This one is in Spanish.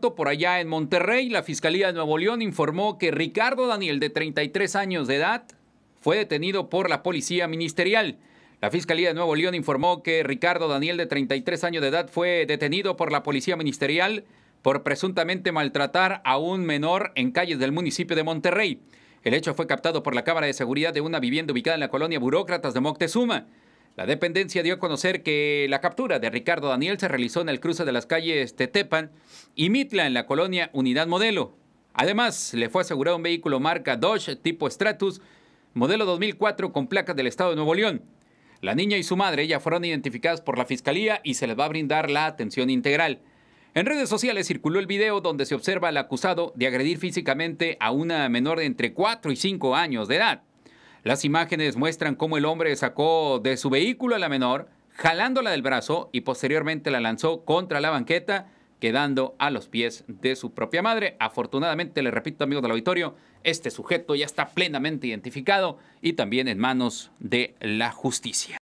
por allá en Monterrey, la Fiscalía de Nuevo León informó que Ricardo Daniel, de 33 años de edad, fue detenido por la policía ministerial. La Fiscalía de Nuevo León informó que Ricardo Daniel, de 33 años de edad, fue detenido por la policía ministerial por presuntamente maltratar a un menor en calles del municipio de Monterrey. El hecho fue captado por la cámara de seguridad de una vivienda ubicada en la colonia Burócratas de Moctezuma. La dependencia dio a conocer que la captura de Ricardo Daniel se realizó en el cruce de las calles Tetepan y Mitla en la colonia Unidad Modelo. Además, le fue asegurado un vehículo marca Dodge tipo Stratus, modelo 2004 con placas del estado de Nuevo León. La niña y su madre ya fueron identificadas por la fiscalía y se les va a brindar la atención integral. En redes sociales circuló el video donde se observa al acusado de agredir físicamente a una menor de entre 4 y 5 años de edad. Las imágenes muestran cómo el hombre sacó de su vehículo a la menor, jalándola del brazo y posteriormente la lanzó contra la banqueta, quedando a los pies de su propia madre. Afortunadamente, le repito, amigos del auditorio, este sujeto ya está plenamente identificado y también en manos de la justicia.